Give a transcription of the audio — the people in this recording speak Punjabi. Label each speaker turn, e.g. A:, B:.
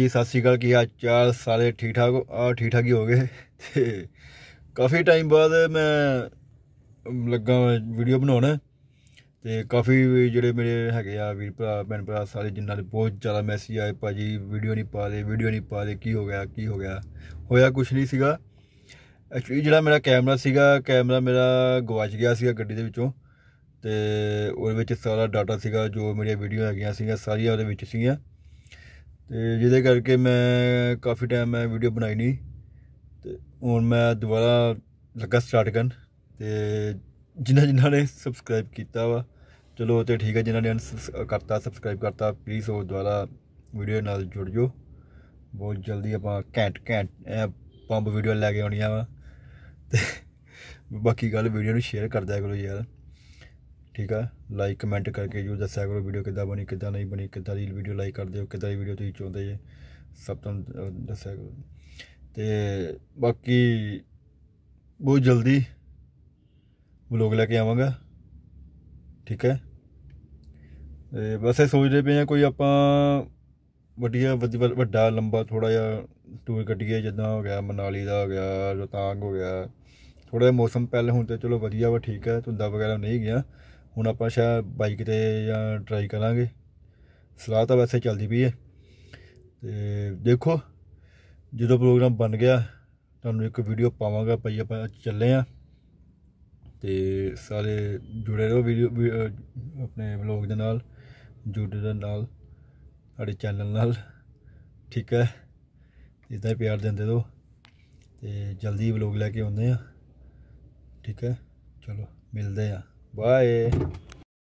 A: ਜੀ ਸਤਿ ਸ਼੍ਰੀ ਅਕਾਲ ਕੀ ਆ ਚਾਲ ਸਾਰੇ ਠੀਕ ਠਾਕ ਆ ਠੀਕ ਠਾਕ ਹੀ ਹੋ ਗਏ ਤੇ ਕਾਫੀ ਟਾਈਮ ਬਾਅਦ ਮੈਂ ਲੱਗਾ ਵੀਡੀਓ ਬਣਾਉਣ ਤੇ ਕਾਫੀ ਜਿਹੜੇ ਮੇਰੇ ਹੈਗੇ ਆ ਵੀਰ ਭਰਾ ਮੈਨ ਭਰਾ ਸਾਰੇ ਜਿੰਨਾਂ ਦੇ ਬਹੁਤ ਜ਼ਿਆਦਾ ਮੈਸੇਜ ਆਏ ਭਾਜੀ ਵੀਡੀਓ ਨਹੀਂ ਪਾ ਦੇ ਵੀਡੀਓ ਨਹੀਂ ਪਾ ਦੇ ਕੀ ਹੋ ਗਿਆ ਕੀ ਹੋ ਗਿਆ ਹੋਇਆ ਕੁਝ ਨਹੀਂ ਸੀਗਾ ਐਕਚੁਅਲੀ ਜਿਹੜਾ ਮੇਰਾ ਕੈਮਰਾ ਸੀਗਾ ਕੈਮਰਾ ਮੇਰਾ ਗਵਾਚ ਗਿਆ ਸੀਗਾ ਗੱਡੀ ਦੇ ਵਿੱਚੋਂ ਤੇ ਉਹਦੇ ਵਿੱਚ ਸਾਰਾ ਡਾਟਾ ਸੀਗਾ ਜੋ ਮੇਰੀਆਂ ਵੀਡੀਓ ਹੈਗੀਆਂ ਸੀਗਾ ਸਾਰੀਆਂ ਉਹਦੇ ਵਿੱਚ ਸੀਗੀਆਂ ਤੇ ਜਿਹਦੇ ਕਰਕੇ ਮੈਂ ਕਾਫੀ ਟਾਈਮ ਮੈਂ ਵੀਡੀਓ ਬਣਾਈ ਨਹੀਂ ਤੇ ਹੁਣ ਮੈਂ ਦੁਬਾਰਾ ਲੱਗਾ ਸਟਾਰਟ ਕਰਨ ਤੇ ਜਿਨ੍ਹਾਂ ਜਿਨ੍ਹਾਂ ਨੇ ਸਬਸਕ੍ਰਾਈਬ ਕੀਤਾ ਵਾ ਚਲੋ ਤੇ ਠੀਕ ਹੈ ਜਿਨ੍ਹਾਂ ਨੇ ਕਰਤਾ ਸਬਸਕ੍ਰਾਈਬ ਕਰਤਾ ਪਲੀਜ਼ ਉਹ ਦੁਬਾਰਾ ਵੀਡੀਓ ਨਾਲ ਜੁੜ ਜਾਓ ਬਹੁਤ ਜਲਦੀ ਆਪਾਂ ਘੈਂਟ ਘੈਂਟ ਪੰਪ ਵੀਡੀਓ ਲੈ ਕੇ ਆਉਣੀਆਂ ਵਾ ਤੇ ਬਾਕੀ ਗੱਲ ਵੀਡੀਓ ਨੂੰ ਸ਼ੇਅਰ ਕਰ ਦਿਆ ਕਰੋ ਯਾਰ ਠੀਕ ਆ ਲਾਈਕ ਕਮੈਂਟ ਕਰਕੇ ਜੋ ਦੱਸਿਆ ਕਰੋ ਵੀਡੀਓ ਕਿੱਦਾਂ ਬਣੀ ਕਿੱਦਾਂ ਨਹੀਂ ਬਣੀ ਕਿੱਦਾਂ ਦੀ ਵੀਡੀਓ ਲਾਈਕ ਕਰਦੇ ਹੋ ਕਿੱਦਾਂ ਦੀ ਵੀਡੀਓ ਤੁਸੀਂ ਚਾਹੁੰਦੇ ਜੇ ਸਭ ਤੋਂ ਦੱਸਿਆ ਕਰੋ ਤੇ ਬਾਕੀ ਬਹੁਤ ਜਲਦੀ ਵਲੋਗ ਲੈ ਕੇ ਆਵਾਂਗਾ ਠੀਕ ਹੈ ਤੇ ਬਸ ਇਹ ਸੋਚਦੇ ਪਏ ਆ ਕੋਈ ਆਪਾਂ ਵਧੀਆ ਵੱਡਾ ਲੰਬਾ ਥੋੜਾ ਜਿਹਾ ਟੂਰ ਕੱਢੀਏ ਜਿੱਦਾਂ ਹੋ ਗਿਆ ਮਨਾਲੀ ਦਾ ਹੋ ਗਿਆ ਰੋਤਾਂਗ ਹੋ ਗਿਆ ਥੋੜਾ ਜਿਹਾ ਮੌਸਮ ਪਹਿਲੇ ਹੁਣ ਤੇ ਚਲੋ ਵਧੀਆ ਵਾ ਠੀਕ ਹੈ ਧੁੰਦਾ ਵਗੈਰਾ ਨਹੀਂ ਗਿਆ ਹੁਣ ਆਪਾਂ ਸ਼ਾਇਦ ਬਾਈਕ ਤੇ ਜਾਂ ਟਰਾਈ ਕਰਾਂਗੇ ਸਲਾਹ ਤਾਂ ਵੈਸੇ ਚੱਲਦੀ ਪਈ ਹੈ ਤੇ ਦੇਖੋ ਜਦੋਂ ਪ੍ਰੋਗਰਾਮ ਬਣ ਗਿਆ ਤੁਹਾਨੂੰ ਇੱਕ ਵੀਡੀਓ ਪਾਵਾਂਗਾ ਭਈ ਆਪਾਂ ਚੱਲੇ ਆ ਤੇ ਸਾਰੇ ਜੁੜੇ ਰਹੋ ਵੀਡੀਓ ਆਪਣੇ ਵਲੌਗ ਦੇ ਨਾਲ ਜੁੜੇ ਦੇ ਨਾਲ ਸਾਡੇ ਚੈਨਲ ਨਾਲ ਠੀਕ ਹੈ ਇਦਾਂ ਪਿਆਰ ਦਿੰਦੇ ਰਹੋ ਤੇ ਜਲਦੀ ਵਲੌਗ ਲੈ ਕੇ ਆਉਂਦੇ ਆ ਠੀਕ ਹੈ ਚਲੋ ਮਿਲਦੇ ਆ Bye.